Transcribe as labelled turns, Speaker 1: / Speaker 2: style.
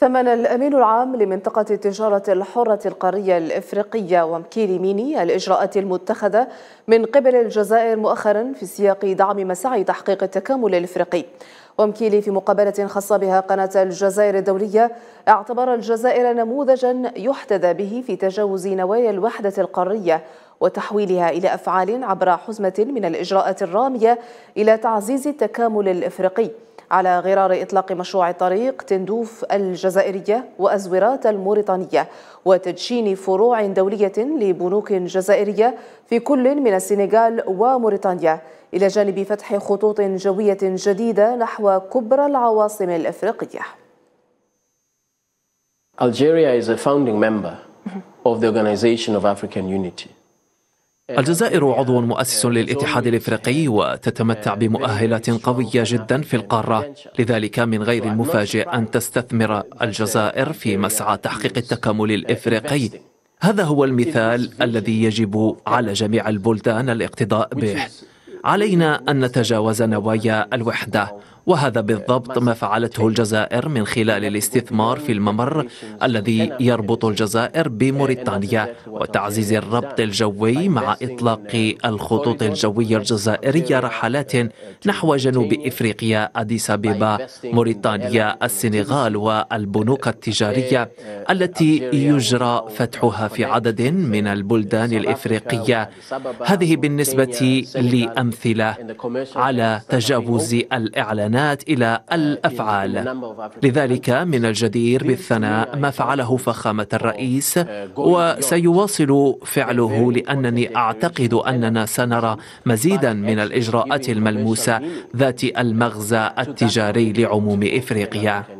Speaker 1: ثمن الأمين العام لمنطقة التجارة الحرة القارية الإفريقية ومكيلي ميني الإجراءات المتخذة من قبل الجزائر مؤخرا في سياق دعم مساعي تحقيق التكامل الإفريقي ومكيلي في مقابلة خاصة بها قناة الجزائر الدولية اعتبر الجزائر نموذجا يحتذى به في تجاوز نوايا الوحدة القارية وتحويلها إلى أفعال عبر حزمة من الإجراءات الرامية إلى تعزيز التكامل الإفريقي على غرار إطلاق مشروع الطريق تندوف الجزائرية وأزورات الموريطانية وتدشين فروع دولية لبنوك جزائرية في كل من السنغال وموريتانيا إلى جانب فتح خطوط جوية جديدة نحو كبرى العواصم الإفريقية
Speaker 2: Algeria is a founding member of the Organization of African Unity. الجزائر عضو مؤسس للاتحاد الافريقي وتتمتع بمؤهلات قويه جدا في القاره لذلك من غير المفاجئ ان تستثمر الجزائر في مسعى تحقيق التكامل الافريقي هذا هو المثال الذي يجب على جميع البلدان الاقتداء به علينا أن نتجاوز نوايا الوحدة وهذا بالضبط ما فعلته الجزائر من خلال الاستثمار في الممر الذي يربط الجزائر بموريتانيا وتعزيز الربط الجوي مع إطلاق الخطوط الجوية الجزائرية رحلات نحو جنوب إفريقيا أديس أبيبا موريتانيا السنغال والبنوك التجارية التي يجرى فتحها في عدد من البلدان الإفريقية هذه بالنسبة لأمريكا أمثلة على تجاوز الإعلانات إلى الأفعال لذلك من الجدير بالثناء ما فعله فخامة الرئيس وسيواصل فعله لأنني أعتقد أننا سنرى مزيدا من الإجراءات الملموسة ذات المغزى التجاري لعموم إفريقيا